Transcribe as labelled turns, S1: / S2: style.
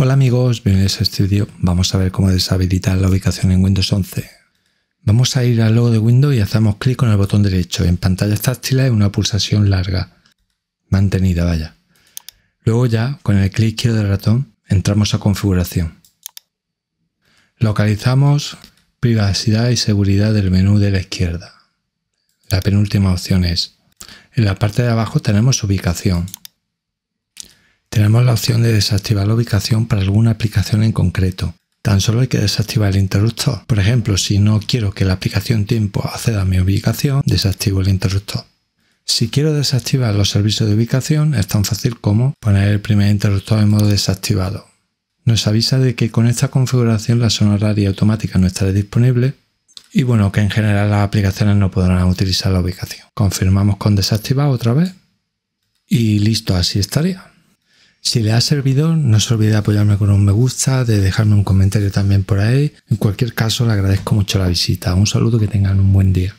S1: Hola amigos, bienvenidos a este vídeo. Vamos a ver cómo deshabilitar la ubicación en Windows 11. Vamos a ir al logo de Windows y hacemos clic con el botón derecho. En pantalla táctil hay una pulsación larga, mantenida vaya. Luego ya, con el clic izquierdo del ratón, entramos a configuración. Localizamos privacidad y seguridad del menú de la izquierda. La penúltima opción es, en la parte de abajo tenemos ubicación. Tenemos la opción de desactivar la ubicación para alguna aplicación en concreto. Tan solo hay que desactivar el interruptor. Por ejemplo, si no quiero que la aplicación tiempo acceda a mi ubicación, desactivo el interruptor. Si quiero desactivar los servicios de ubicación, es tan fácil como poner el primer interruptor en modo desactivado. Nos avisa de que con esta configuración la zona automática no estará disponible y bueno, que en general las aplicaciones no podrán utilizar la ubicación. Confirmamos con desactivar otra vez y listo, así estaría. Si le ha servido, no se olvide de apoyarme con un me gusta, de dejarme un comentario también por ahí. En cualquier caso, le agradezco mucho la visita. Un saludo, que tengan un buen día.